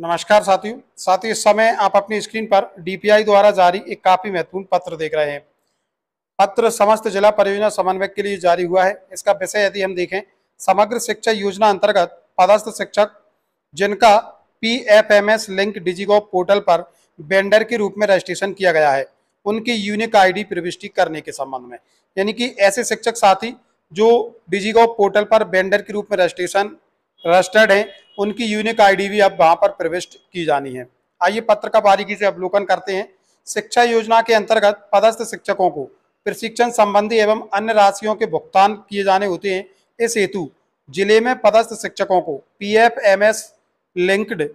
नमस्कार साथियों साथियों इस समय आप अपनी स्क्रीन पर डीपीआई द्वारा जारी एक काफी महत्वपूर्ण पत्र देख रहे हैं पत्र समस्त जिला परियोजना समन्वयक के लिए जारी हुआ है इसका विषय यदि हम देखें समग्र शिक्षा योजना अंतर्गत पदस्थ शिक्षक जिनका P F M S link DigiGov portal पर वेंडर के रूप में रजिस्ट्रेशन किया गया है उनकी यूनिक आईडी प्रविष्टि करने के संबंध में यानी कि ऐसे शिक्षक साथी जो डिजीगो पोर्टल पर वेंडर के रूप में रजिस्ट्रेशन रजिस्टर्ड हैं उनकी यूनिक आईडी भी अब वहां पर प्रविष्ट की जानी है आइए पत्र का बारीकी से अवलोकन करते हैं शिक्षा योजना के अंतर्गत पदस्थ शिक्षकों को प्रशिक्षण संबंधी एवं अन्य राशियों के भुगतान किए जाने होते हैं इस हेतु जिले में पदस्थ शिक्षकों को P F M S linked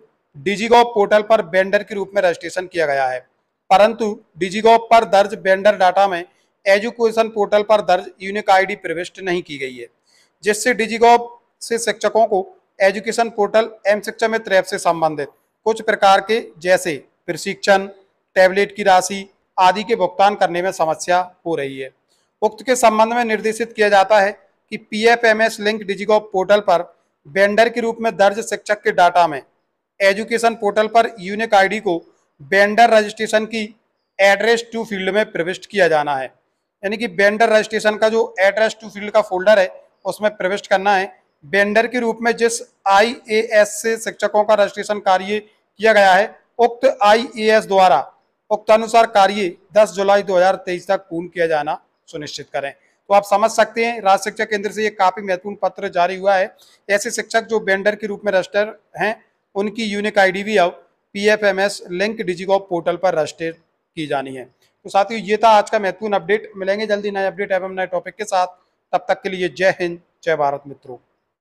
DigiGov portal पर बेंडर के रूप में रजिस्ट्रेशन किया गया है परंतु डिजीगॉव पर दर्ज बेंडर डाटा में एजुकेशन पोर्टल पर दर्ज यूनिक आईडी प्रविष्ट नहीं की गई है जिससे डिजीगॉव से शिक्षकों को एजुकेशन पोर्टल एम शिक्षा मित्र ऐप से संबंधित कुछ प्रकार के जैसे प्रशिक्षण टैबलेट की राशि आदि के भुगतान करने में समस्या हो रही है उक्त के संबंध में निर्देशित किया जाता है कि P F M S link DigiGov portal पर वेंडर के रूप में दर्ज शिक्षक के डाटा में एजुकेशन पोर्टल पर यूनिक आईडी को वेंडर रजिस्ट्रेशन की एड्रेस टू फील्ड में प्रविष्ट किया जाना है यानी कि वेंडर रजिस्ट्रेशन का जो एड्रेस टू फील्ड का फोल्डर है उसमें प्रविष्ट करना है बेंडर के रूप में जिस एस से शिक्षकों का रजिस्ट्रेशन कार्य किया गया है उक्त एस द्वारा उक्तानुसार कार्य 10 जुलाई 2023 तक पूर्ण किया जाना सुनिश्चित करें तो आप समझ सकते हैं राज्य शिक्षा केंद्र से ये काफी महत्वपूर्ण पत्र जारी हुआ है ऐसे शिक्षक जो बेंडर के रूप में रजिस्टर हैं उनकी यूनिक आईडी भी अब पीएफएमएस लिंक डिजीकॉप पोर्टल पर रजिस्टर की जानी है तो साथियों ये था आज का महत्वपूर्ण अपडेट मिलेंगे जल्दी नए अपडेट एवं नए टॉपिक के साथ तब तक के लिए जय हिंद जय भारत मित्रों